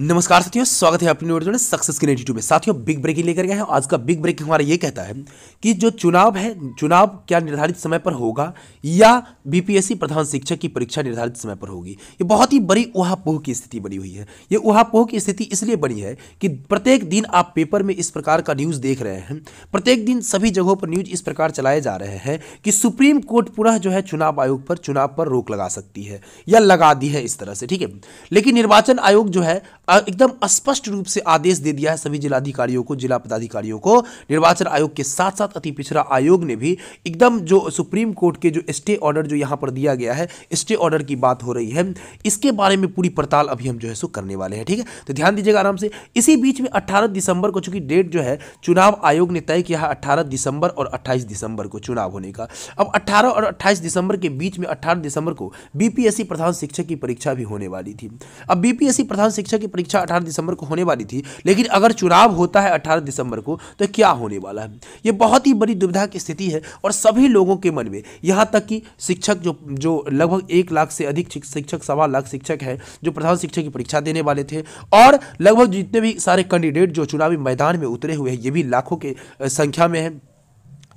नमस्कार साथियों स्वागत है अपनी वीडियो में सक्सेस की नेटी में साथियों बिग ब्रेकिंग लेकर गए हैं आज का बिग ब्रेकिंग हमारा ये कहता है कि जो चुनाव है चुनाव क्या निर्धारित समय पर होगा या बीपीएससी प्रधान शिक्षक की परीक्षा निर्धारित समय पर होगी ये बहुत ही बड़ी उहापोह की स्थिति बनी हुई है ये उहापोह की स्थिति इसलिए बनी है कि प्रत्येक दिन आप पेपर में इस प्रकार का न्यूज़ देख रहे हैं प्रत्येक दिन सभी जगहों पर न्यूज़ इस प्रकार चलाए जा रहे हैं कि सुप्रीम कोर्ट पुनः जो है चुनाव आयोग पर चुनाव पर रोक लगा सकती है या लगा दी है इस तरह से ठीक है लेकिन निर्वाचन आयोग जो है एकदम स्पष्ट रूप से आदेश दे दिया है सभी जिलाधिकारियों को जिला पदाधिकारियों को निर्वाचन आयोग के साथ साथ अति पिछड़ा आयोग ने भी एकदम जो सुप्रीम कोर्ट के जो स्टे ऑर्डर जो यहाँ पर दिया गया है स्टे ऑर्डर की बात हो रही है इसके बारे में पूरी पड़ताल अभी हम जो है सो करने वाले हैं ठीक है तो ध्यान दीजिएगा आराम से इसी बीच में अट्ठारह दिसंबर को चूंकि डेट जो है चुनाव आयोग ने तय किया है अट्ठारह दिसंबर और अट्ठाईस दिसंबर को चुनाव होने का अब अट्ठारह और अट्ठाईस दिसंबर के बीच में अट्ठारह दिसंबर को बीपीएससी प्रधान शिक्षक की परीक्षा भी होने वाली थी अब बीपीएससी प्रधान शिक्षक की परीक्षा अठारह दिसंबर को होने वाली थी लेकिन अगर चुनाव होता है अठारह दिसंबर को तो क्या होने वाला है ये बहुत ही बड़ी दुविधा की स्थिति है और सभी लोगों के मन में यहाँ तक कि शिक्षक जो जो लगभग एक लाख से अधिक शिक्षक सवा लाख शिक्षक हैं जो प्रधान शिक्षक की परीक्षा देने वाले थे और लगभग जितने भी सारे कैंडिडेट जो चुनावी मैदान में उतरे हुए हैं ये भी लाखों के संख्या में हैं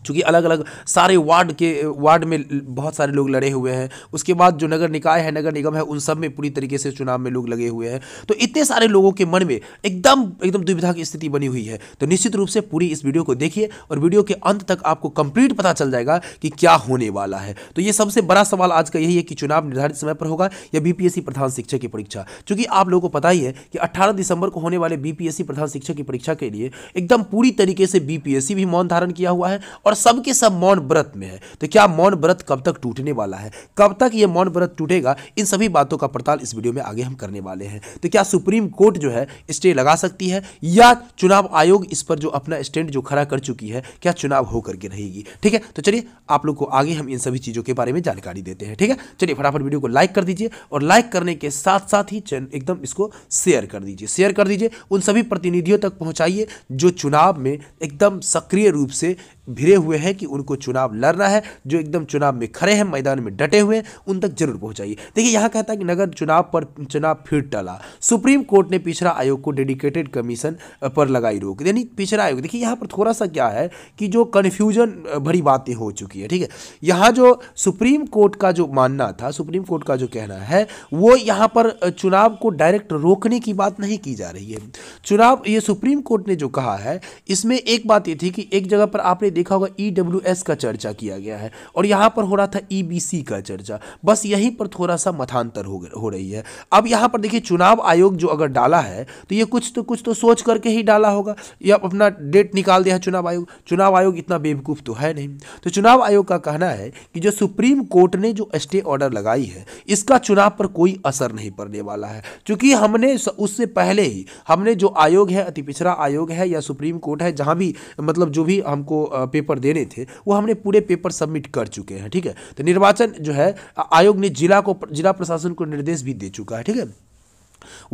चूँकि अलग अलग सारे वार्ड के वार्ड में बहुत सारे लोग लड़े हुए हैं उसके बाद जो नगर निकाय है नगर निगम है उन सब में पूरी तरीके से चुनाव में लोग लगे हुए हैं तो इतने सारे लोगों के मन में एकदम एकदम दुविधा की स्थिति बनी हुई है तो निश्चित रूप से पूरी इस वीडियो को देखिए और वीडियो के अंत तक आपको कंप्लीट पता चल जाएगा कि क्या होने वाला है तो ये सबसे बड़ा सवाल आज का यही है कि चुनाव निर्धारित समय पर होगा या बीपीएससी प्रधान शिक्षक की परीक्षा चूंकि आप लोगों को पता ही है कि अट्ठारह दिसंबर को होने वाले बीपीएससी प्रधान शिक्षक की परीक्षा के लिए एकदम पूरी तरीके से बीपीएससी भी मौन धारण किया हुआ है और और सबके सब मौन व्रत में है तो क्या मौन व्रत कब तक टूटने वाला है कब तक ये मौन व्रत टूटेगा इन सभी बातों का पड़ताल इस वीडियो में आगे हम करने वाले हैं तो क्या सुप्रीम कोर्ट जो है स्टे लगा सकती है या चुनाव आयोग इस पर जो अपना स्टैंड जो खड़ा कर चुकी है क्या चुनाव होकर के रहेगी ठीक है तो चलिए आप लोग को आगे हम इन सभी चीज़ों के बारे में जानकारी देते हैं ठीक है चलिए फटाफट वीडियो को लाइक कर दीजिए और लाइक करने के साथ साथ ही एकदम इसको शेयर कर दीजिए शेयर कर दीजिए उन सभी प्रतिनिधियों तक पहुंचाइए जो चुनाव में एकदम सक्रिय रूप से भिरे हुए हैं कि उनको चुनाव लड़ना है जो एकदम चुनाव में खड़े हैं मैदान में डटे हुए हैं उन तक जरूर पहुंचाइए देखिए यहाँ कहता है कि नगर चुनाव पर चुनाव फिर टला सुप्रीम कोर्ट ने पिछड़ा आयोग को डेडिकेटेड कमीशन पर लगाई रोक यानी पिछड़ा आयोग देखिए यहाँ पर थोड़ा सा क्या है कि जो कन्फ्यूजन भरी बातें हो चुकी है ठीक है यहाँ जो सुप्रीम कोर्ट का जो मानना था सुप्रीम कोर्ट का जो कहना है वो यहाँ पर चुनाव को डायरेक्ट रोकने की बात नहीं की जा रही है चुनाव ये सुप्रीम कोर्ट ने जो कहा है इसमें एक बात ये थी कि एक जगह पर आपने देखा होगा ई e का चर्चा किया गया है और यहाँ पर हो रहा था ई e का चर्चा बस यहीं पर थोड़ा सा मथांतर हो, हो रही है अब यहाँ पर देखिए चुनाव आयोग जो अगर डाला है तो ये कुछ तो कुछ तो सोच करके ही डाला होगा या अपना डेट निकाल दिया चुनाव आयोग चुनाव आयोग इतना बेवकूफ़ तो है नहीं तो चुनाव आयोग का कहना है कि जो सुप्रीम कोर्ट ने जो स्टे ऑर्डर लगाई है इसका चुनाव पर कोई असर नहीं पड़ने वाला है क्योंकि हमने उससे पहले ही हमने जो आयोग है अति पिछड़ा आयोग है या सुप्रीम कोर्ट है जहाँ भी मतलब जो भी हमको पेपर देने थे वो हमने पूरे पेपर सबमिट कर चुके हैं ठीक है तो निर्वाचन जो है आयोग ने जिला को जिला प्रशासन को निर्देश भी दे चुका है ठीक है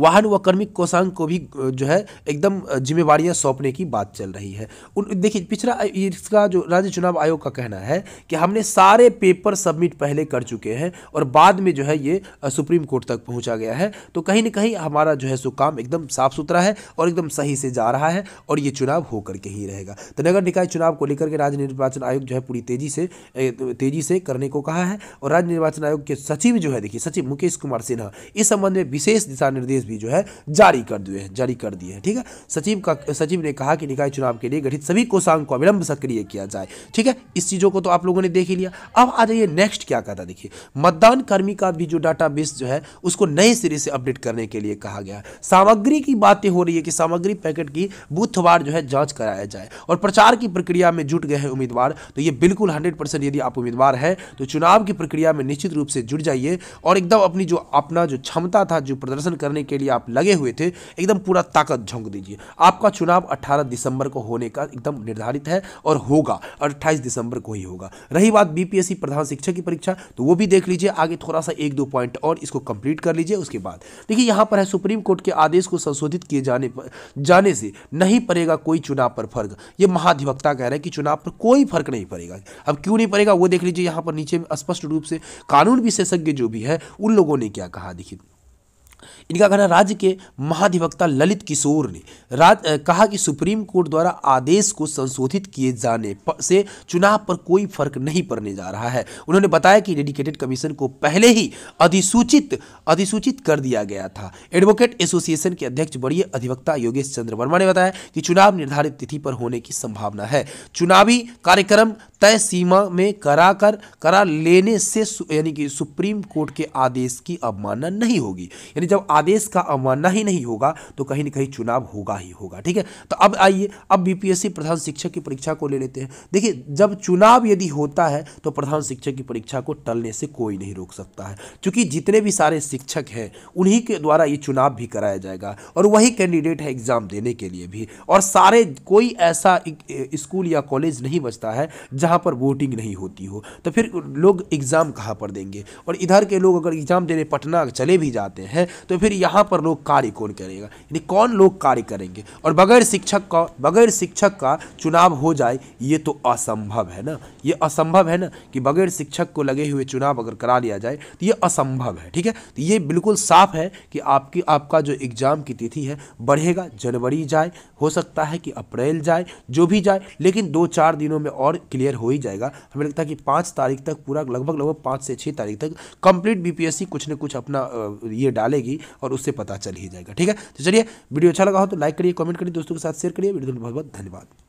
वाहन व कर्मिक कोषांग को भी जो है एकदम जिम्मेवारियां सौंपने की बात चल रही है उन देखिए पिछड़ा इसका जो राज्य चुनाव आयोग का कहना है कि हमने सारे पेपर सबमिट पहले कर चुके हैं और बाद में जो है ये सुप्रीम कोर्ट तक पहुंचा गया है तो कहीं ना कहीं हमारा जो है सो काम एकदम साफ सुथरा है और एकदम सही से जा रहा है और ये चुनाव होकर के ही रहेगा तो नगर निकाय चुनाव को लेकर के राज्य निर्वाचन आयोग जो है पूरी तेजी से तेजी से करने को कहा है और राज्य निर्वाचन आयोग के सचिव जो है देखिए सचिव मुकेश कुमार सिन्हा इस संबंध में विशेष दिशा निर्देश भी जो है जारी कर दिए हैं जारी कर दिए हैं ठीक है सचिव का सचिव ने कहा कि निकाय चुनाव के लिए गठित सभी कोषांग को अविलंब सक्रिय किया जाए ठीक है इस चीज़ों को तो आप लोगों ने देख ही लिया अब आ जाइए नेक्स्ट क्या कहता देखिए मतदान कर्मी का भी जो डाटा जो है उसको नए सिरे से अपडेट करने के लिए कहा गया सामग्री की बातें हो रही है कि सामग्री पैकेट की बुधवार जो है जाँच कराया जाए और प्रचार की प्रक्रिया में जुट गए हैं उम्मीदवार तो ये बिल्कुल हंड्रेड यदि आप उम्मीदवार हैं तो चुनाव की प्रक्रिया में निश्चित रूप से जुट जाइए और एकदम अपनी जो अपना जो क्षमता था जो प्रदर्शन कर करने के लिए आप लगे हुए थे एकदम पूरा ताकत झोंक दीजिए आपका चुनाव अट्ठारह दिसंबर को होने का एकदम निर्धारित है और होगा अट्ठाईस दिसंबर को ही होगा रही बात बीपीएससी प्रधान शिक्षक की परीक्षा तो वो भी देख लीजिए आगे थोड़ा सा एक दो पॉइंट और इसको कंप्लीट कर लीजिए उसके बाद देखिए यहाँ पर है सुप्रीम कोर्ट के आदेश को संशोधित किए जाने पर जाने से नहीं पड़ेगा कोई चुनाव पर फर्क ये महाधिवक्ता कह रहे हैं कि चुनाव पर कोई फर्क नहीं पड़ेगा अब क्यों नहीं पड़ेगा वो देख लीजिए यहाँ पर नीचे स्पष्ट रूप से कानून विशेषज्ञ जो भी है उन लोगों ने क्या कहा देखिए इनका कहना राज्य के महाधिवक्ता ललित किशोर ने राज कहा कि सुप्रीम कोर्ट द्वारा आदेश को संशोधित किए जाने पर, से चुनाव पर कोई फर्क नहीं पड़ने जा रहा है उन्होंने बताया कि डेडिकेटेड कमीशन को पहले ही अधिसूचित अधिसूचित कर दिया गया था एडवोकेट एसोसिएशन के अध्यक्ष बड़ी अधिवक्ता योगेश चंद्र वर्मा ने बताया कि चुनाव निर्धारित तिथि पर होने की संभावना है चुनावी कार्यक्रम तय सीमा में करा कर करा लेने से यानी कि सुप्रीम कोर्ट के आदेश की अवमानना नहीं होगी यानी जब आदेश का अवमानना ही नहीं होगा तो कहीं ना कहीं चुनाव होगा ही होगा ठीक है तो अब आइए अब बीपीएससी प्रधान शिक्षक की परीक्षा को ले लेते हैं देखिए जब चुनाव यदि होता है तो प्रधान शिक्षक की परीक्षा को टलने से कोई नहीं रोक सकता है क्योंकि जितने भी सारे शिक्षक हैं उन्हीं के द्वारा ये चुनाव भी कराया जाएगा और वही कैंडिडेट है एग्ज़ाम देने के लिए भी और सारे कोई ऐसा स्कूल या कॉलेज नहीं बचता है जहाँ जहाँ पर वोटिंग नहीं होती हो तो फिर लोग एग्ज़ाम कहाँ पर देंगे और इधर के लोग अगर एग्ज़ाम देने पटना चले भी जाते हैं तो फिर यहाँ पर लोग कार्य कौन करेगा यानी कौन लोग कार्य करेंगे और बगैर शिक्षक का बगैर शिक्षक का चुनाव हो जाए ये तो असंभव है ना ये असंभव है ना कि बगैर शिक्षक को लगे हुए चुनाव अगर करा लिया जाए तो ये असंभव है ठीक है तो ये बिल्कुल साफ है कि आपकी आपका जो एग्ज़ाम की तिथि है बढ़ेगा जनवरी जाए हो सकता है कि अप्रैल जाए जो भी जाए लेकिन दो चार दिनों में और क्लियर हो ही जाएगा हमें लगता है कि पाँच तारीख तक पूरा लगभग लगभग पाँच से छः तारीख तक कंप्लीट बीपीएससी कुछ न कुछ अपना ये डालेगी और उससे पता चल ही जाएगा ठीक है तो चलिए वीडियो अच्छा लगा हो तो लाइक करिए कमेंट करिए दोस्तों के साथ शेयर करिए वीडियो बहुत बहुत धन्यवाद